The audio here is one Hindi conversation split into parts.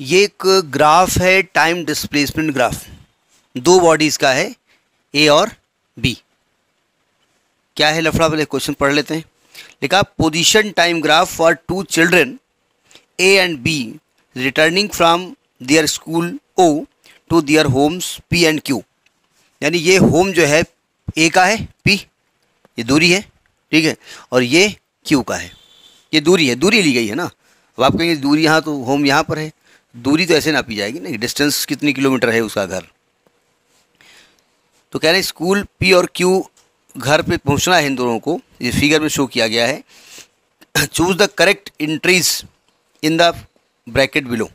ये एक ग्राफ है टाइम डिस्प्लेसमेंट ग्राफ दो बॉडीज़ का है ए और बी क्या है लफड़ा वाले क्वेश्चन पढ़ लेते हैं लिखा position time graph for two children A and B returning from their school O to their homes P and Q यानी ये होम जो है ए का है पी ये दूरी है ठीक है और ये क्यू का है ये दूरी है दूरी ली गई है ना अब आप कहेंगे दूरी यहाँ तो होम यहाँ पर है दूरी तो ऐसे नापी जाएगी ना डिस्टेंस कितनी किलोमीटर है उसका घर तो कह रहे हैं स्कूल पी और क्यू घर पे पहुंचना है इन दोनों को ये फिगर में शो किया गया है choose the correct entries in the bracket below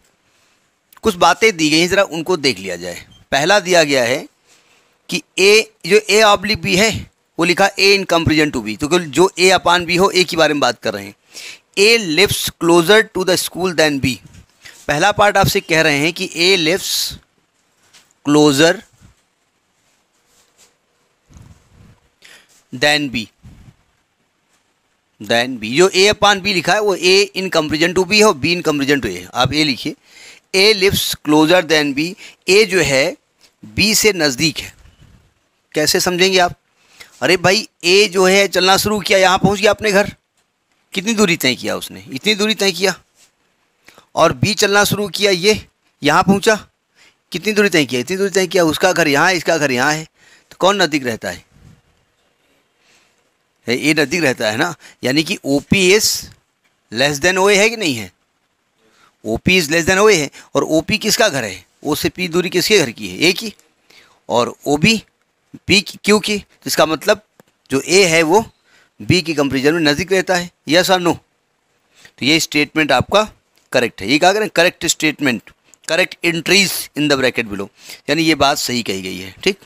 कुछ बातें दी गई हैं ज़रा उनको देख लिया जाए पहला दिया गया है कि ए जो ए ऑब्लिक बी है वो लिखा A in comparison to B तो जो ए अपान बी हो ए के बारे में बात कर रहे हैं A lives closer to the school than B पहला पार्ट आपसे कह रहे हैं कि A lives closer than B than B जो ए अपान बी लिखा है वो A in comparison to B है और B in comparison to A आप ए लिखिए A lives closer than B A जो है बी से नज़दीक है कैसे समझेंगे आप अरे भाई ए जो है चलना शुरू किया यहाँ पहुँच गया अपने घर कितनी दूरी तय किया उसने इतनी दूरी तय किया और बी चलना शुरू किया ये यहाँ पहुँचा कितनी दूरी तय किया इतनी दूरी तय किया उसका घर यहाँ है इसका घर यहाँ है तो कौन नज़दीक रहता है ये नज़दीक रहता है ना यानी कि O P is less than O है कि नहीं है O P is less than O है और ओ पी किसका घर है ओ से पी दूरी किसके घर की है ए की और ओ बी पी की क्यू की जिसका तो इसका मतलब जो ए है वो बी की कंपेरिजन में नज़दीक रहता है यस और नो तो ये स्टेटमेंट आपका करेक्ट है ये कहा करें correct statement correct entries in the bracket below यानी ये बात सही कही गई है ठीक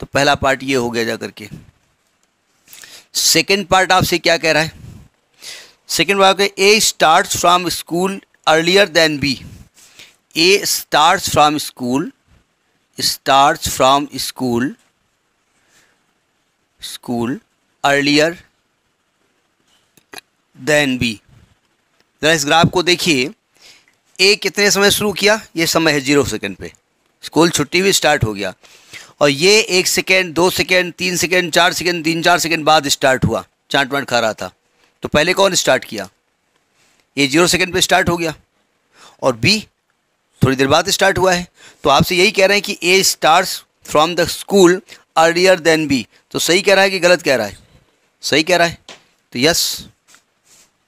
तो पहला पार्ट ये हो गया जा करके सेकेंड पार्ट आपसे क्या कह रहा है second part A start from school earlier than B A start from school start from school school earlier than B ज़रा इस ग्राफ को देखिए ए कितने समय शुरू किया ये समय है जीरो सेकेंड पे स्कूल छुट्टी भी स्टार्ट हो गया और ये एक सेकेंड दो सेकेंड तीन सेकेंड चार सेकेंड तीन चार सेकेंड बाद स्टार्ट हुआ चाट वाट खा रहा था तो पहले कौन स्टार्ट किया ये जीरो सेकेंड पे स्टार्ट हो गया और बी थोड़ी देर बाद स्टार्ट हुआ है तो आपसे यही कह रहे हैं कि A start from the school earlier than B तो सही कह रहा है कि गलत कह रहा है सही कह रहा है तो यस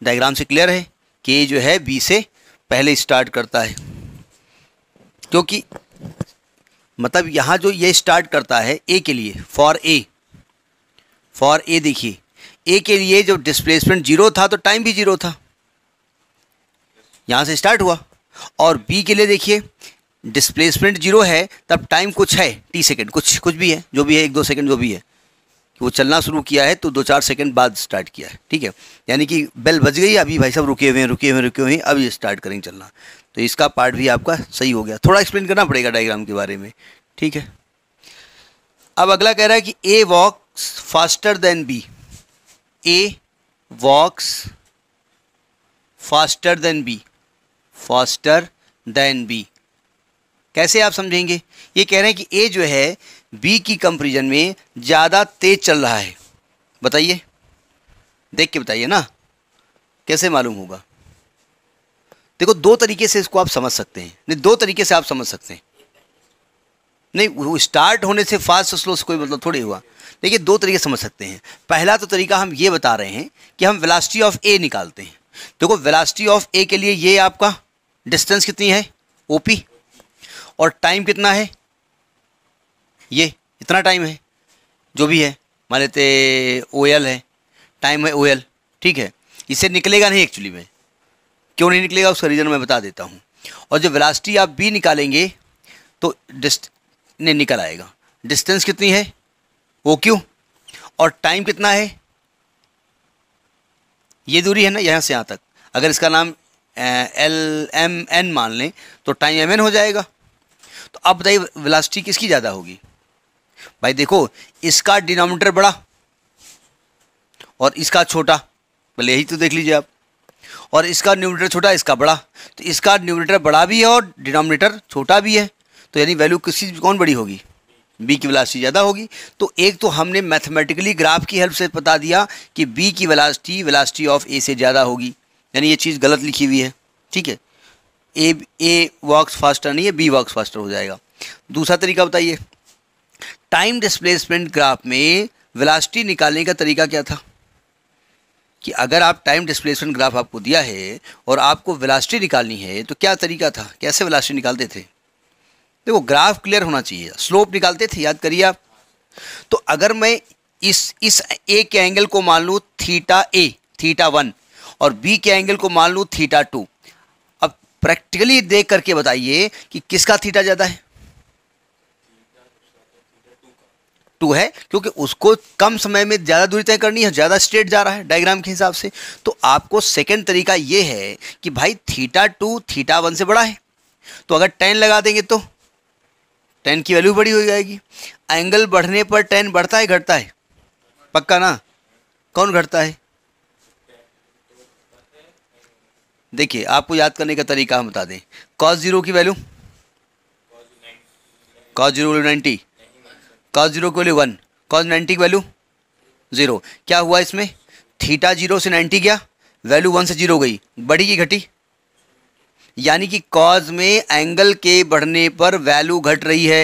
डायग्राम से क्लियर है कि ए जो है बी से पहले स्टार्ट करता है क्योंकि मतलब यहाँ जो ये स्टार्ट करता है ए के लिए फॉर ए फॉर ए देखिए ए के लिए जब डिस्प्लेसमेंट जीरो था तो टाइम भी जीरो था यहाँ से स्टार्ट हुआ और बी के लिए देखिए डिस्प्लेसमेंट जीरो है तब टाइम कुछ है टी सेकेंड कुछ कुछ भी है जो भी है एक दो सेकेंड जो भी है वो चलना शुरू किया है तो दो चार सेकंड बाद स्टार्ट किया है ठीक है यानी कि बेल बज गई अभी भाई साहब रुके हुए हैं रुके हुए हैं रुके हुए हैं अभी स्टार्ट करेंगे चलना तो इसका पार्ट भी आपका सही हो गया थोड़ा एक्सप्लेन करना पड़ेगा डायग्राम के बारे में ठीक है अब अगला कह रहा है कि A walks faster than B A walks faster than B faster than B कैसे आप समझेंगे ये कह रहे हैं कि ए जो है बी की कंपेरिजन में ज़्यादा तेज चल रहा है बताइए देख के बताइए ना कैसे मालूम होगा देखो दो तरीके से इसको आप समझ सकते हैं नहीं दो तरीके से आप समझ सकते हैं नहीं वो स्टार्ट होने से फास्ट स्लो से कोई मतलब थोड़ी हुआ देखिए दो तरीके समझ सकते हैं पहला तो तरीका हम ये बता रहे हैं कि हम वेलासिटी ऑफ ए निकालते हैं देखो वेलासिटी ऑफ ए के लिए ये आपका डिस्टेंस कितनी है ओ और टाइम कितना है ये इतना टाइम है जो भी है मान लेते ओ एल है टाइम है ओ एल ठीक है इससे निकलेगा नहीं एक्चुअली में क्यों नहीं निकलेगा उसका रीज़न मैं बता देता हूँ और जब वेलासिटी आप बी निकालेंगे तो डिस्ट ने निकल आएगा डिस्टेंस कितनी है वो क्यू और टाइम कितना है ये दूरी है ना यहाँ से यहाँ तक अगर इसका नाम एल एम एन मान लें तो टाइम एम एन हो जाएगा तो अब बताइए वेलासिटी किसकी ज़्यादा होगी भाई देखो इसका डिनोमिनेटर बड़ा और इसका छोटा भले यही तो देख लीजिए आप और इसका न्यूमिनेटर छोटा इसका बड़ा तो इसका न्यूमिनेटर बड़ा भी है और डिनोमिनेटर छोटा भी है तो यानी वैल्यू किसी कौन बड़ी होगी बी की वेलासिटी ज़्यादा होगी तो एक तो हमने मैथमेटिकली ग्राफ की हेल्प से बता दिया कि बी की वेलासिटी वेलासिटी ऑफ ए से ज़्यादा होगी यानी ये चीज़ गलत लिखी हुई है ठीक है ए ए वॉक्स फास्टर नहीं है बी वॉक्स फास्टर हो जाएगा दूसरा तरीका बताइए टाइम डिस्प्लेसमेंट ग्राफ में वेलासिटी निकालने का तरीका क्या था कि अगर आप टाइम डिस्प्लेसमेंट ग्राफ आपको दिया है और आपको वेलासिटी निकालनी है तो क्या तरीका था कैसे वेलासिटी निकालते थे देखो ग्राफ क्लियर होना चाहिए स्लोप निकालते थे याद करिए आप तो अगर मैं इस इस ए के एंगल को मान लूँ थीटा ए थीटा वन और बी के एंगल को मान लूँ थीटा टू अब प्रैक्टिकली देख करके बताइए कि किसका थीटा ज़्यादा है टू है क्योंकि उसको कम समय में ज़्यादा दूरी तय करनी है ज़्यादा स्ट्रेट जा रहा है डायग्राम के हिसाब से तो आपको सेकेंड तरीका ये है कि भाई थीटा टू थीटा वन से बड़ा है तो अगर टेन लगा देंगे तो टेन की वैल्यू बड़ी हो जाएगी एंगल बढ़ने पर टेन बढ़ता है घटता है पक्का ना कौन घटता है देखिए आपको याद करने का तरीका हम बता दें कॉस जीरो की value cos zero ninety cos zero के वैल्यू वन कॉस नाइन्टी की वैल्यू जीरो क्या हुआ इसमें थीटा जीरो से नाइन्टी गया वैल्यू वन से जीरो गई बढ़ी की घटी यानी कि कॉज में एंगल के बढ़ने पर वैल्यू घट रही है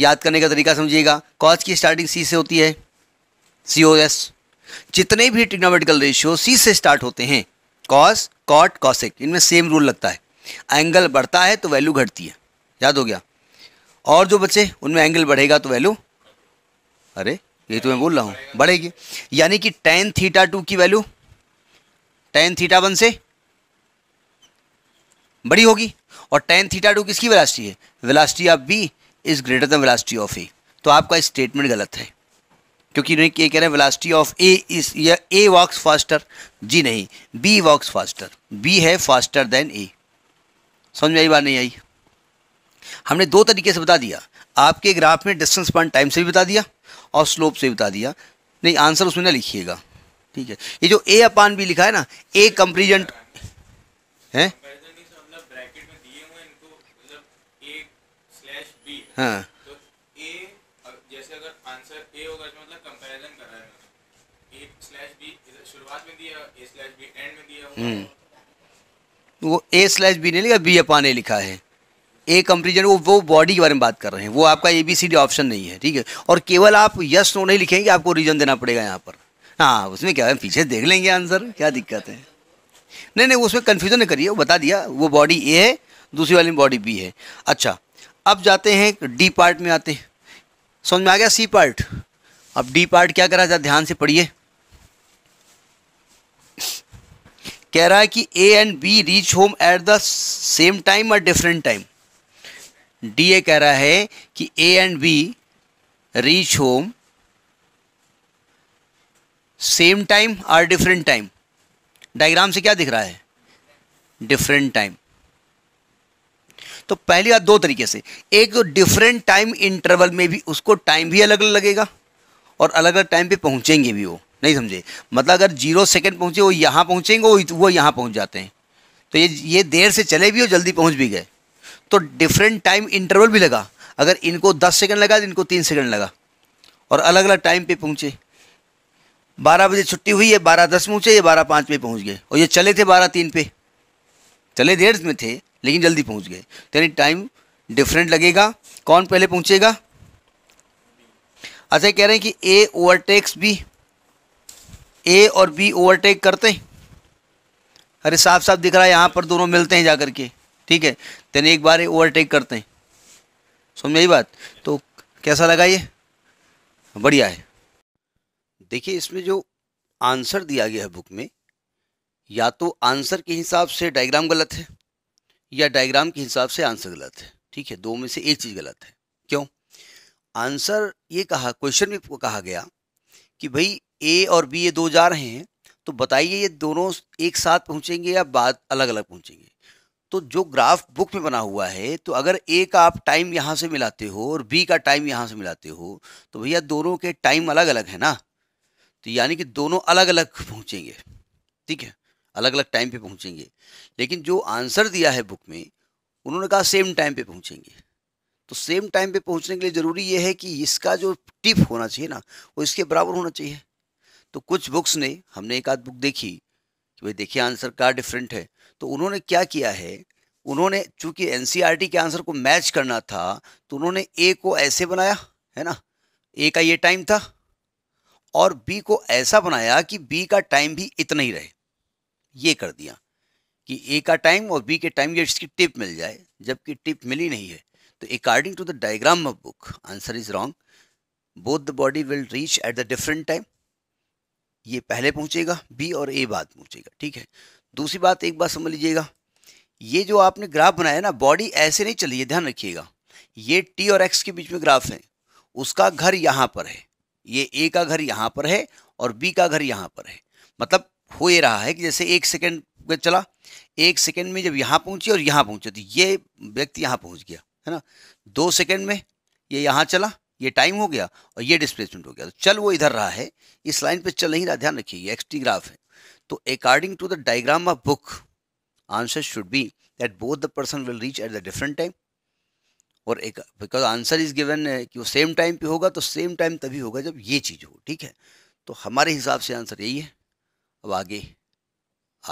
याद करने का तरीका समझिएगा कॉज की स्टार्टिंग सी से होती है सी ओ एस जितने भी ट्रिग्नोमेटिकल रेशियो सी से स्टार्ट होते हैं कॉस कॉट कॉसेक इनमें सेम रूल लगता है एंगल बढ़ता है तो वैल्यू घटती है याद हो गया और जो बचे उनमें एंगल बढ़ेगा तो वैल्यू अरे ये तो मैं बोल रहा हूँ बढ़ेगी यानी कि टेन थीटा टू की वैल्यू टेन थीटा वन से बड़ी होगी और टेन थीटा टू किसकी वेलासिटी है velocity of B is greater than velocity of A तो आपका स्टेटमेंट गलत है क्योंकि ये कह रहे हैं वेलासिटी ऑफ ए इज या ए वॉक्स फास्टर जी नहीं बी वॉक्स फास्टर बी है फास्टर देन ए समझ में आई बात नहीं आई हमने दो तरीके से बता दिया आपके ग्राफ में डिस्टेंस पॉइंट टाइम से भी बता दिया और स्लोप से बता दिया नहीं आंसर उसमें ना लिखिएगा ठीक है ये जो ए अपान भी लिखा है ना ए कंप्रीजेंट है वो ए स्लैश बी नहीं लिखा बी अपान ए लिखा है ए कंपेरिजन वो वो बॉडी के बारे में बात कर रहे हैं वो आपका A B C D option नहीं है ठीक है और केवल आप यस नो नहीं लिखेंगे आपको रीजन देना पड़ेगा यहाँ पर हाँ उसमें क्या है पीछे देख लेंगे आंसर क्या दिक्कत है नहीं नहीं उसमें कन्फ्यूजन नहीं करिए बता दिया वो बॉडी ए है दूसरी वाली बॉडी बी है अच्छा अब जाते हैं डी पार्ट में आते हैं समझ में आ गया सी पार्ट अब डी पार्ट क्या करा जाए ध्यान से पढ़िए कह रहा है कि A and B reach home at the same time और डिफरेंट टाइम डी ए कह रहा है कि A and B reach home same time और डिफरेंट टाइम डायग्राम से क्या दिख रहा है डिफरेंट टाइम तो पहली बात दो तरीके से एक तो डिफरेंट टाइम इंटरवल में भी उसको टाइम भी अलग अलग लगेगा और अलग अलग टाइम पे पहुंचेंगे भी वो नहीं समझे मतलब अगर जीरो सेकंड पहुंचे वो यहां पहुंचेंगे वो वो पहुंच जाते हैं तो ये ये देर से चले भी हो जल्दी पहुंच भी गए तो डिफरेंट टाइम इंटरवल भी लगा अगर इनको दस सेकेंड लगा तो इनको तीन सेकेंड लगा और अलग अलग टाइम पे पहुँचे बारह बजे छुट्टी हुई है बारह दस पहुँचे ये बारह पाँच पे पहुँच गए और ये चले थे बारह तीन पे चले देर में थे लेकिन जल्दी पहुँच गए तो यानी टाइम डिफरेंट लगेगा कौन पहले पहुँचेगा अच्छा कह रहे हैं कि ए ओवरटेक्स बी ए और बी ओवरटेक करते हैं अरे साफ साफ दिख रहा है यहाँ पर दोनों मिलते हैं जा के ठीक है देन एक बार ओवरटेक करते हैं समझ आई बात तो कैसा लगा ये बढ़िया है देखिए इसमें जो आंसर दिया गया है बुक में या तो आंसर के हिसाब से डायग्राम गलत है या डायग्राम के हिसाब से आंसर गलत है ठीक है दो में से एक चीज़ गलत है क्यों आंसर ये कहा क्वेश्चन में कहा गया कि भाई ए और बी ये दो जा रहे हैं तो बताइए ये दोनों एक साथ पहुंचेंगे या बाद अलग अलग पहुंचेंगे तो जो ग्राफ बुक में बना हुआ है तो अगर ए का आप टाइम यहाँ से मिलाते हो और बी का टाइम यहाँ से मिलाते हो तो भैया दोनों के टाइम अलग अलग है ना तो यानी कि दोनों अलग अलग पहुँचेंगे ठीक है अलग अलग टाइम पे पहुँचेंगे लेकिन जो आंसर दिया है बुक में उन्होंने कहा सेम टाइम पे पहुँचेंगे तो सेम टाइम पे पहुँचने के लिए ज़रूरी यह है कि इसका जो टिप होना चाहिए ना वो इसके बराबर होना चाहिए तो कुछ बुक्स ने हमने एक आध बुक देखी कि भाई देखिए आंसर का डिफरेंट है तो उन्होंने क्या किया है उन्होंने चूंकि एन e के आंसर को मैच करना था तो उन्होंने ए को ऐसे बनाया है ना ए का ये टाइम था और बी को ऐसा बनाया कि बी का टाइम भी इतना ही रहे ये कर दिया कि ए का टाइम और बी के टाइम ये इसकी टिप मिल जाए जबकि टिप मिली नहीं है तो according to the diagram of book answer is wrong both the body will reach at the different time ये पहले पहुंचेगा बी और ए बाद पहुंचेगा ठीक है दूसरी बात एक बात समझ लीजिएगा ये जो आपने ग्राफ बनाया ना बॉडी ऐसे नहीं चली है ध्यान रखिएगा ये टी और एक्स के बीच में ग्राफ है उसका घर यहाँ पर है ये ए का घर यहाँ पर है और बी का घर यहाँ पर है मतलब हो ये रहा है कि जैसे एक सेकेंड चला एक सेकेंड में जब यहाँ पहुँची और यहाँ पहुँचे तो ये व्यक्ति यहाँ पहुँच गया है ना दो सेकेंड में ये यहाँ चला ये टाइम हो गया और ये डिस्प्लेसमेंट हो गया तो चल वो इधर रहा है इस लाइन पर चल नहीं रहा ध्यान रखिए ये एक्सटी ग्राफ है तो according to the diagram of book answer should be that both the person will reach at the different time और एक बिकॉज आंसर इज गिवन कि वो सेम टाइम पे होगा तो सेम टाइम तभी होगा जब ये चीज़ हो ठीक है तो हमारे हिसाब से आंसर यही है अब आगे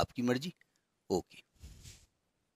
आपकी मर्जी ओके okay.